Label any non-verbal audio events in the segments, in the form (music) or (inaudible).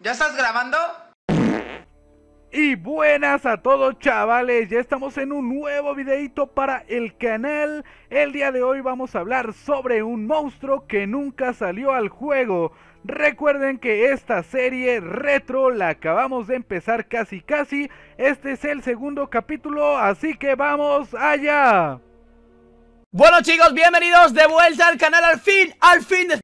¿Ya estás grabando? Y buenas a todos chavales, ya estamos en un nuevo videito para el canal El día de hoy vamos a hablar sobre un monstruo que nunca salió al juego Recuerden que esta serie retro la acabamos de empezar casi casi Este es el segundo capítulo, así que vamos allá Bueno chicos, bienvenidos de vuelta al canal al fin, al fin de...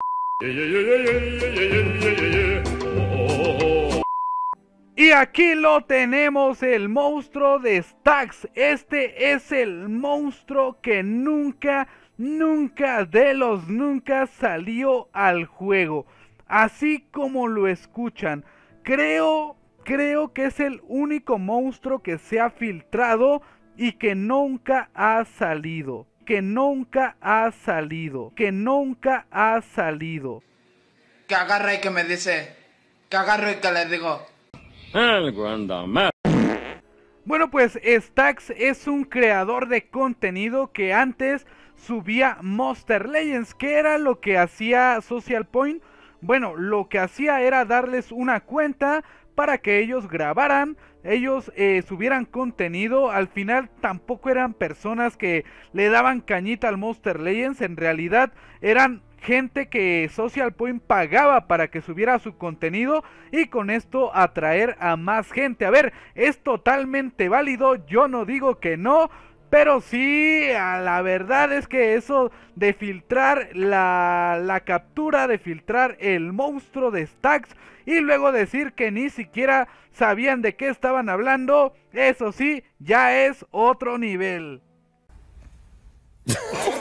Y aquí lo tenemos, el monstruo de Stax. Este es el monstruo que nunca, nunca de los nunca salió al juego. Así como lo escuchan. Creo, creo que es el único monstruo que se ha filtrado y que nunca ha salido. Que nunca ha salido. Que nunca ha salido. Que agarra y que me dice. Que agarra y que le digo. Bueno, pues Stax es un creador de contenido que antes subía Monster Legends. ¿Qué era lo que hacía Social Point? Bueno, lo que hacía era darles una cuenta para que ellos grabaran, ellos eh, subieran contenido. Al final tampoco eran personas que le daban cañita al Monster Legends, en realidad eran gente que Social Point pagaba para que subiera su contenido y con esto atraer a más gente. A ver, es totalmente válido, yo no digo que no. Pero sí, la verdad es que eso de filtrar la, la, captura, de filtrar el monstruo de Stacks y luego decir que ni siquiera sabían de qué estaban hablando, eso sí, ya es otro nivel. (laughs)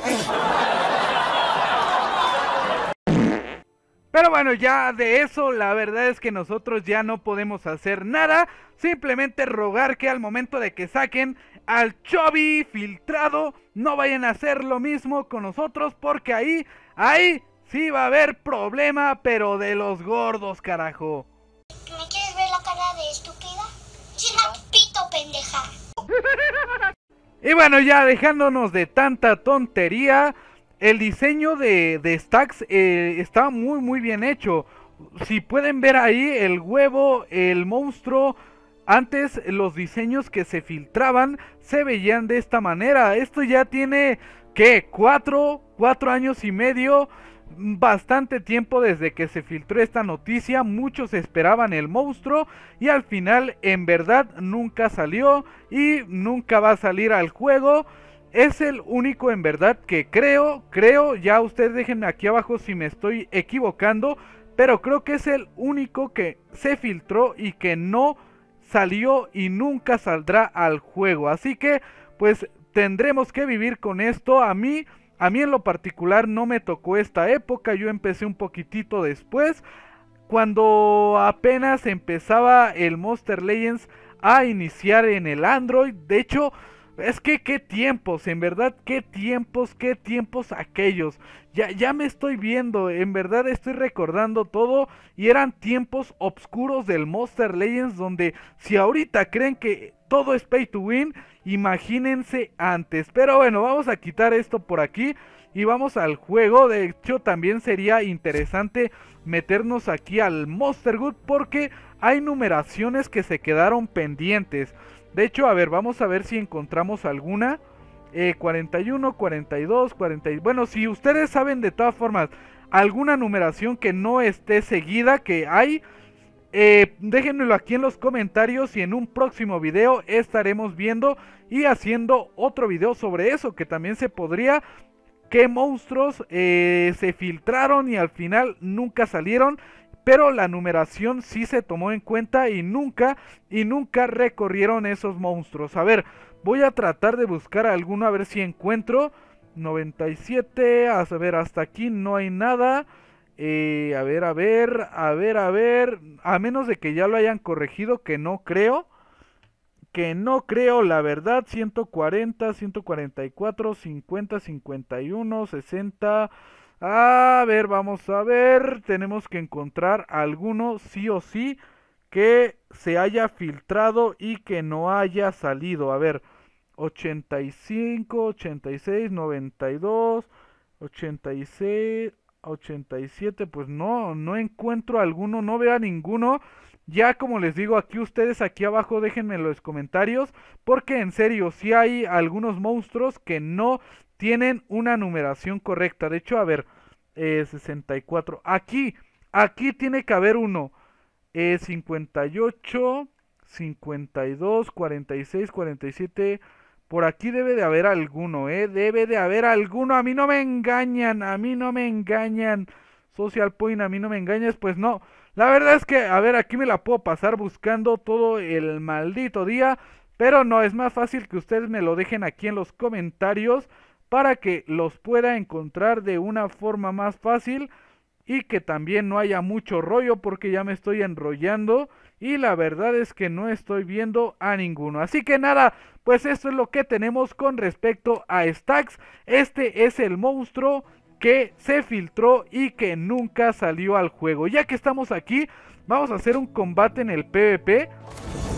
bueno, ya de eso la verdad es que nosotros ya no podemos hacer nada. Simplemente rogar que al momento de que saquen al Chobi filtrado, no vayan a hacer lo mismo con nosotros porque ahí, ahí sí va a haber problema, pero de los gordos, carajo. ¿Me quieres ver la cara de estúpida? pendeja. (laughs) Y bueno, ya dejándonos de tanta tontería el diseño de, de Stacks eh, está muy, muy bien hecho. Si pueden ver ahí el huevo, el monstruo, antes los diseños que se filtraban se veían de esta manera. Esto ya tiene, ¿qué? 4, cuatro años y medio. Bastante tiempo desde que se filtró esta noticia, muchos esperaban el monstruo y al final en verdad nunca salió y nunca va a salir al juego es el único en verdad que creo, creo, ya ustedes déjenme aquí abajo si me estoy equivocando, pero creo que es el único que se filtró y que no salió y nunca saldrá al juego. Así que pues tendremos que vivir con esto. A mí, a mí en lo particular no me tocó esta época, yo empecé un poquitito después. Cuando apenas empezaba el Monster Legends a iniciar en el Android, de hecho es que qué tiempos, en verdad, qué tiempos, qué tiempos aquellos. Ya, ya me estoy viendo, en verdad estoy recordando todo y eran tiempos oscuros del Monster Legends donde si ahorita creen que todo es pay to win, imagínense antes. Pero bueno, vamos a quitar esto por aquí y vamos al juego. De hecho, también sería interesante meternos aquí al Monster Good porque hay numeraciones que se quedaron pendientes. De hecho, a ver, vamos a ver si encontramos alguna. 41, 42, 40. Bueno, si ustedes saben de todas formas alguna numeración que no esté seguida, que hay, eh, déjenmelo aquí en los comentarios y en un próximo video estaremos viendo y haciendo otro video sobre eso, que también se podría qué monstruos eh, se filtraron y al final nunca salieron pero la numeración sí se tomó en cuenta y nunca, y nunca recorrieron esos monstruos. A ver, voy a tratar de buscar alguno a ver si encuentro. 97, a ver, hasta aquí no hay nada. Eh, a ver, a ver, a ver, a ver. A menos de que ya lo hayan corregido, que no creo. Que no creo, la verdad. 140, 144, 50, 51, 60. A ver, vamos a ver. Tenemos que encontrar alguno sí o sí que se haya filtrado y que no haya salido. A ver, 85, 86, 92, 86, 87. Pues no, no encuentro alguno, no veo ninguno. Ya como les digo aquí ustedes, aquí abajo déjenme en los comentarios, porque en serio, si sí hay algunos monstruos que no tienen una numeración correcta. De hecho, a ver, 64. Eh, aquí, aquí tiene que haber uno. 58, 52, 46, 47. Por aquí debe de haber alguno, ¿eh? Debe de haber alguno. A mí no me engañan, a mí no me engañan. Social Point, a mí no me engañes, pues no. La verdad es que, a ver, aquí me la puedo pasar buscando todo el maldito día. Pero no, es más fácil que ustedes me lo dejen aquí en los comentarios para que los pueda encontrar de una forma más fácil y que también no haya mucho rollo porque ya me estoy enrollando y la verdad es que no estoy viendo a ninguno. Así que nada, pues esto es lo que tenemos con respecto a Stacks. Este es el monstruo que se filtró y que nunca salió al juego. Ya que estamos aquí, vamos a hacer un combate en el PvP.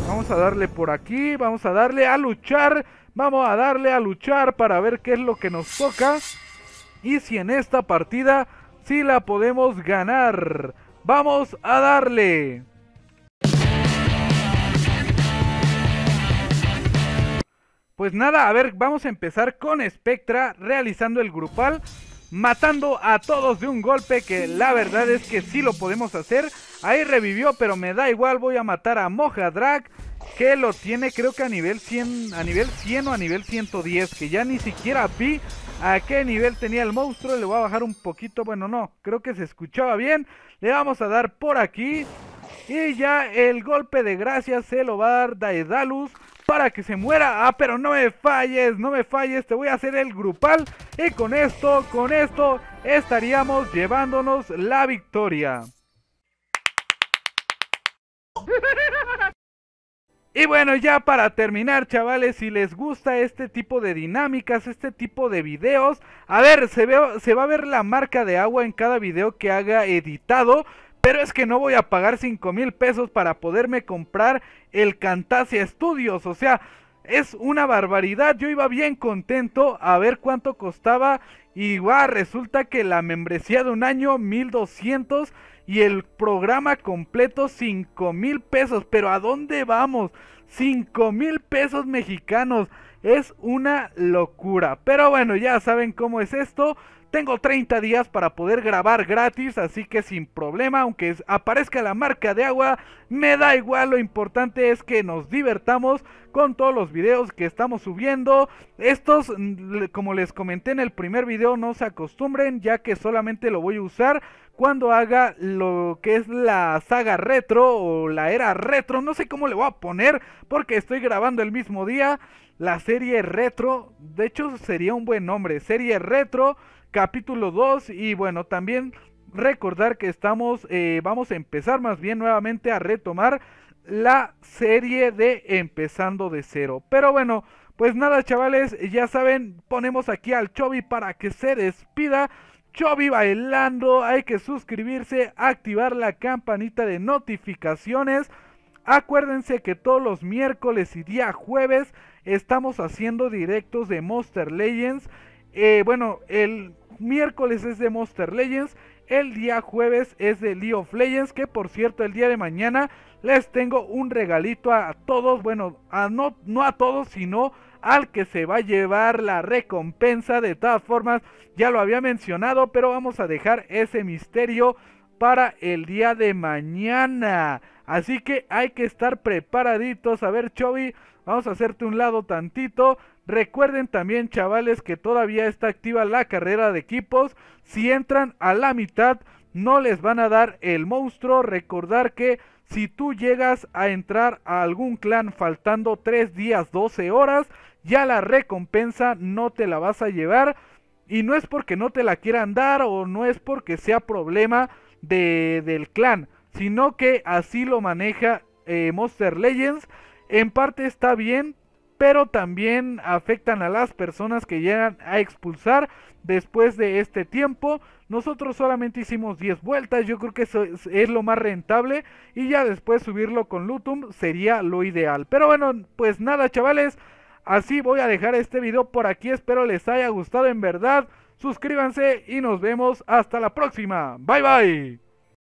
Vamos a darle por aquí, vamos a darle a luchar Vamos a darle a luchar para ver qué es lo que nos toca. Y si en esta partida sí la podemos ganar. Vamos a darle. Pues nada, a ver, vamos a empezar con Spectra realizando el grupal. Matando a todos de un golpe que la verdad es que sí lo podemos hacer. Ahí revivió, pero me da igual, voy a matar a Moja Drag que lo tiene creo que a nivel 100, a nivel 100 o a nivel 110, que ya ni siquiera vi a qué nivel tenía el monstruo, le voy a bajar un poquito, bueno no, creo que se escuchaba bien, le vamos a dar por aquí y ya el golpe de gracia se lo va a dar Daedalus para que se muera. Ah, pero no me falles, no me falles, te voy a hacer el grupal. Y con esto, con esto, estaríamos llevándonos la victoria. (laughs) Y bueno, ya para terminar, chavales, si les gusta este tipo de dinámicas, este tipo de videos, a ver, se, ve, se va a ver la marca de agua en cada video que haga editado, pero es que no voy a pagar 5 mil pesos para poderme comprar el Cantasia Studios, o sea, es una barbaridad, yo iba bien contento a ver cuánto costaba y guau, resulta que la membresía de un año, 1200 y el programa completo 5 mil pesos. Pero ¿a dónde vamos? 5 mil pesos mexicanos. Es una locura. Pero bueno, ya saben cómo es esto. Tengo 30 días para poder grabar gratis, así que sin problema, aunque aparezca la marca de agua, me da igual, lo importante es que nos divertamos con todos los videos que estamos subiendo. Estos, mm, como les comenté en el primer video, no se acostumbren ya que solamente lo voy a usar cuando haga lo que es la saga retro o la era retro, no sé cómo le voy a poner porque estoy grabando el mismo día la serie retro, de hecho sería un buen nombre, serie retro capítulo 2 y bueno, también recordar que estamos, eh, vamos a empezar más bien nuevamente a retomar la serie de empezando de cero, pero bueno... Pues nada, chavales, ya saben, ponemos aquí al Chobi para que se despida el bailando. Hay que suscribirse, activar la campanita de notificaciones. Acuérdense que todos los miércoles y día jueves estamos haciendo directos de Monster Legends. Eh, bueno, el miércoles es de Monster Legends. El día jueves es de League of Legends. Que por cierto, el día de mañana les tengo un regalito a todos. Bueno, a no, no a todos, sino al que se va a llevar la recompensa. De todas formas, ya lo había mencionado, pero vamos a dejar ese misterio para el día de mañana. Así que hay que estar preparaditos. A ver, Chovy, vamos a hacerte un lado tantito. Recuerden también, chavales, que todavía está activa la carrera de equipos. Si entran a la mitad, no les van a dar el monstruo. Recordar que si tú llegas a entrar a algún clan faltando 3 días, 12 horas, ya la recompensa no te la vas a llevar. Y no es porque no te la quieran dar o no es porque sea problema de, del clan, sino que así lo maneja eh, Monster Legends. En parte está bien, pero también afectan a las personas que llegan a expulsar después de este tiempo. Nosotros solamente hicimos 10 vueltas, yo creo que eso es, lo más rentable y ya después subirlo con Lutum sería lo ideal. Pero bueno, pues nada chavales. Así voy a dejar este video por aquí, espero les haya gustado en verdad. Suscríbanse y nos vemos hasta la próxima. Bye bye.